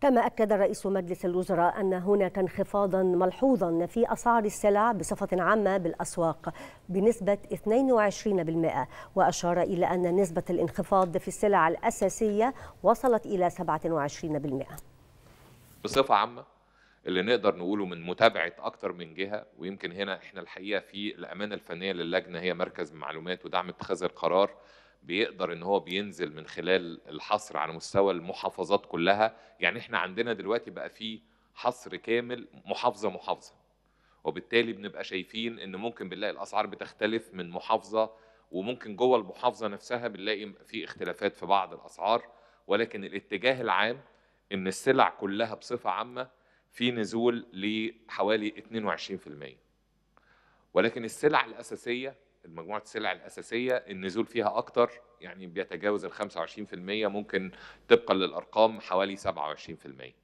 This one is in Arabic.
كما أكد رئيس مجلس الوزراء أن هناك انخفاضا ملحوظا في أسعار السلع بصفة عامة بالأسواق بنسبة 22% وأشار إلى أن نسبة الانخفاض في السلع الأساسية وصلت إلى 27% بصفة عامة اللي نقدر نقوله من متابعة أكتر من جهة ويمكن هنا إحنا الحقيقة في الأمانة الفنية للجنة هي مركز معلومات ودعم اتخاذ القرار بيقدر ان هو بينزل من خلال الحصر على مستوى المحافظات كلها يعني احنا عندنا دلوقتي بقى في حصر كامل محافظه محافظه وبالتالي بنبقى شايفين ان ممكن بنلاقي الاسعار بتختلف من محافظه وممكن جوه المحافظه نفسها بنلاقي في اختلافات في بعض الاسعار ولكن الاتجاه العام ان السلع كلها بصفه عامه في نزول لحوالي 22% ولكن السلع الاساسيه مجموعه السلع الاساسيه النزول فيها اكتر يعني بيتجاوز ال 25% ممكن طبقا للارقام حوالي 27%